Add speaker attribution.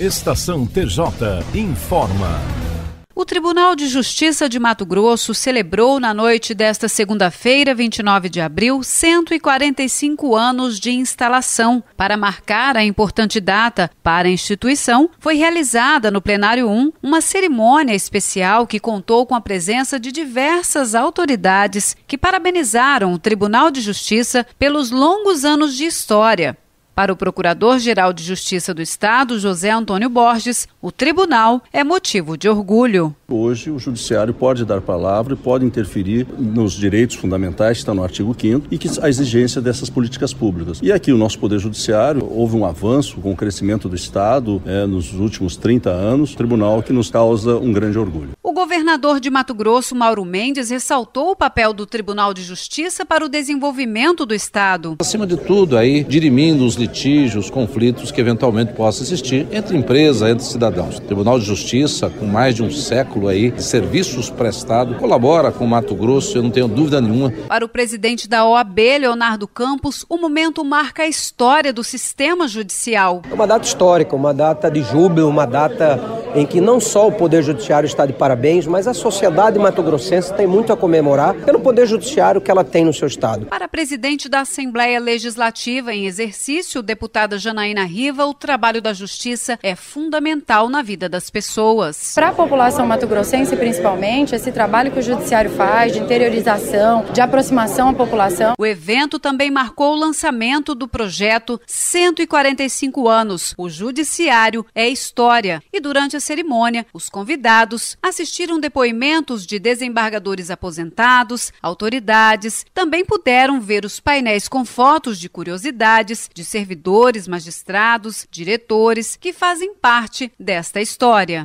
Speaker 1: Estação TJ informa.
Speaker 2: O Tribunal de Justiça de Mato Grosso celebrou na noite desta segunda-feira, 29 de abril, 145 anos de instalação. Para marcar a importante data para a instituição, foi realizada no Plenário 1 uma cerimônia especial que contou com a presença de diversas autoridades que parabenizaram o Tribunal de Justiça pelos longos anos de história. Para o Procurador-Geral de Justiça do Estado, José Antônio Borges, o tribunal é motivo de orgulho.
Speaker 1: Hoje, o Judiciário pode dar palavra e pode interferir nos direitos fundamentais, que estão no artigo 5, e que a exigência dessas políticas públicas. E aqui, o nosso Poder Judiciário, houve um avanço com o crescimento do Estado é, nos últimos 30 anos, tribunal que nos causa um grande orgulho
Speaker 2: governador de Mato Grosso, Mauro Mendes, ressaltou o papel do Tribunal de Justiça para o desenvolvimento do Estado.
Speaker 1: Acima de tudo, aí, dirimindo os litígios, os conflitos que eventualmente possam existir entre empresa, entre cidadãos. O Tribunal de Justiça, com mais de um século aí de serviços prestados, colabora com Mato Grosso, eu não tenho dúvida nenhuma.
Speaker 2: Para o presidente da OAB, Leonardo Campos, o momento marca a história do sistema judicial. É uma
Speaker 1: data histórica, uma data de júbilo, uma data em que não só o Poder Judiciário está de parabéns, mas a sociedade mato-grossense tem muito a comemorar pelo Poder Judiciário que ela tem no seu Estado.
Speaker 2: Para a presidente da Assembleia Legislativa em exercício, deputada Janaína Riva, o trabalho da Justiça é fundamental na vida das pessoas. Para a população mato-grossense, principalmente, esse trabalho que o Judiciário faz de interiorização, de aproximação à população. O evento também marcou o lançamento do projeto 145 anos. O Judiciário é História. E durante a cerimônia, os convidados assistiram depoimentos de desembargadores aposentados, autoridades, também puderam ver os painéis com fotos de curiosidades de servidores, magistrados, diretores que fazem parte desta história.